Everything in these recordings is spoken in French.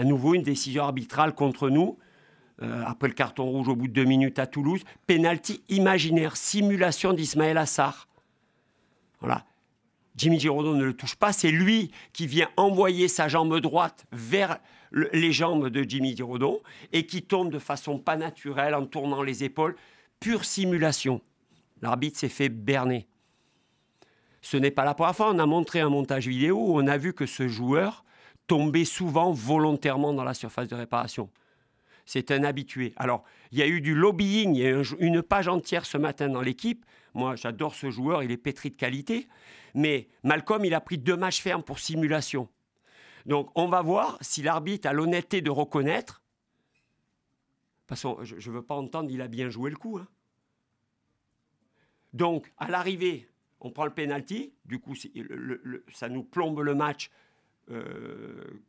à nouveau une décision arbitrale contre nous. Euh, après le carton rouge au bout de deux minutes à Toulouse, penalty imaginaire, simulation d'Ismaël Assar. Voilà. Jimmy Giraudon ne le touche pas, c'est lui qui vient envoyer sa jambe droite vers les jambes de Jimmy Giraudon et qui tombe de façon pas naturelle en tournant les épaules. Pure simulation. L'arbitre s'est fait berner. Ce n'est pas la première fois, on a montré un montage vidéo où on a vu que ce joueur tomber souvent volontairement dans la surface de réparation. C'est un habitué. Alors, il y a eu du lobbying, il y a eu une page entière ce matin dans l'équipe. Moi, j'adore ce joueur, il est pétri de qualité. Mais Malcolm, il a pris deux matchs fermes pour simulation. Donc, on va voir si l'arbitre a l'honnêteté de reconnaître. Parce que je ne veux pas entendre, il a bien joué le coup. Hein. Donc, à l'arrivée, on prend le penalty. Du coup, ça nous plombe le match euh,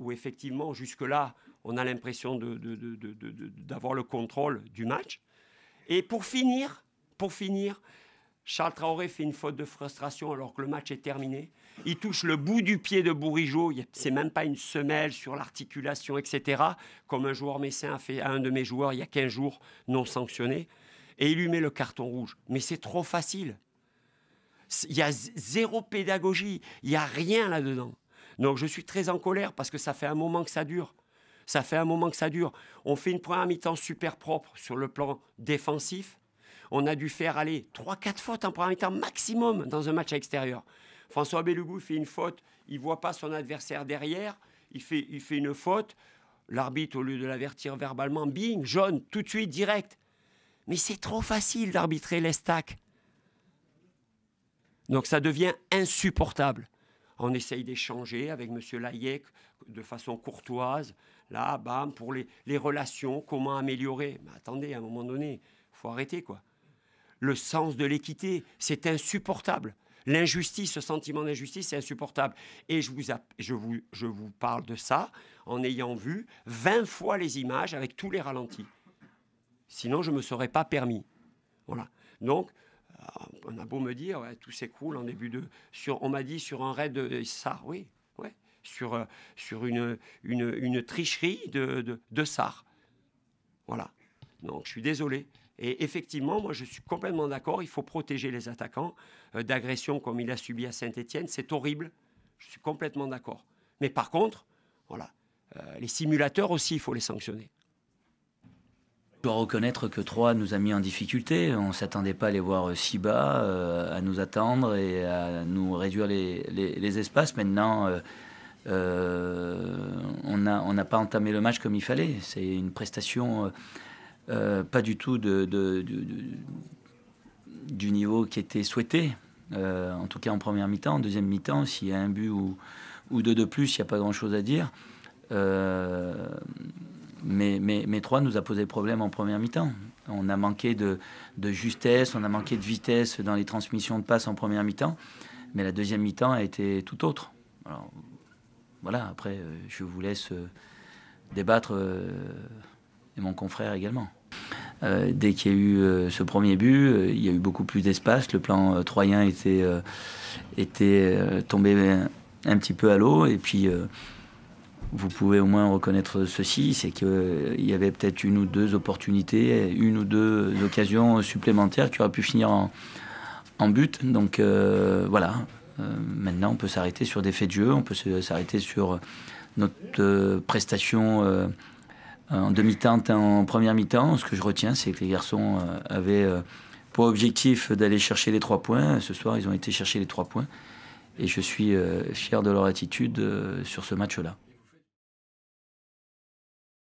où effectivement, jusque-là, on a l'impression d'avoir le contrôle du match. Et pour finir, pour finir, Charles Traoré fait une faute de frustration alors que le match est terminé. Il touche le bout du pied de Bourigeau. C'est même pas une semelle sur l'articulation, etc. Comme un joueur messin a fait à un de mes joueurs il y a 15 jours, non sanctionné. Et il lui met le carton rouge. Mais c'est trop facile. Il y a zéro pédagogie. Il n'y a rien là-dedans. Donc je suis très en colère parce que ça fait un moment que ça dure. Ça fait un moment que ça dure. On fait une première mi-temps super propre sur le plan défensif. On a dû faire aller 3-4 fautes en première mi-temps maximum dans un match extérieur. François Bellugou fait une faute, il voit pas son adversaire derrière, il fait, il fait une faute. L'arbitre, au lieu de l'avertir verbalement, bing, jaune, tout de suite, direct. Mais c'est trop facile d'arbitrer les stacks. Donc ça devient insupportable. On essaye d'échanger avec M. Layek de façon courtoise. Là, bam, pour les, relations, comment améliorer Mais attendez, à un moment donné, faut arrêter, quoi. Le sens de l'équité, c'est insupportable. L'injustice, ce sentiment d'injustice, c'est insupportable. Et je vous, je, vous, je vous parle de ça en ayant vu 20 fois les images avec tous les ralentis. Sinon, je ne me serais pas permis. Voilà. Donc, ah, on a beau me dire, tout s'écroule en début de. Sur, on m'a dit sur un raid de SAR, oui, ouais, sur, euh, sur une, une, tricherie de, de, SAR. Voilà. Donc je suis désolé. Et effectivement, moi je suis complètement d'accord, il faut protéger les attaquants euh, d'agressions comme il a subi à saint etienne c'est horrible. Je suis complètement d'accord. Mais par contre, voilà, euh, les simulateurs aussi, il faut les sanctionner reconnaître que 3 nous a mis en difficulté. On ne s'attendait pas à les voir euh, si bas, euh, à nous attendre et à nous réduire les, espaces. Maintenant, euh, on n'a pas entamé le match comme il fallait. C'est une prestation pas du tout du niveau qui était souhaité, en tout cas en première mi-temps. En deuxième mi-temps, s'il y a un but ou, ou deux de plus, il n'y a pas grand-chose à dire mais, mais, nous a posé problème en première mi-temps. On a manqué de, de, justesse, on a manqué de vitesse dans les transmissions de passes en première mi-temps. Mais la deuxième mi-temps a été tout autre. Alors, voilà, après, euh, je vous laisse euh, débattre, euh, et mon confrère également. dès qu'il y a eu ce premier but, il y a eu beaucoup plus d'espace. Le plan troyen était, était tombé un, un, petit peu à l'eau. Et puis vous pouvez au moins reconnaître ceci, c'est qu'il euh, y avait peut-être une ou deux opportunités, une ou deux occasions supplémentaires qui auraient pu finir en, but. Donc euh, voilà, euh, maintenant on peut s'arrêter sur des faits de jeu, on peut s'arrêter sur notre prestation en demi temps en première mi-temps. Ce que je retiens, c'est que les garçons avaient pour objectif d'aller chercher les trois points. Ce soir, ils ont été chercher les trois points. Et je suis fier de leur attitude sur ce match-là.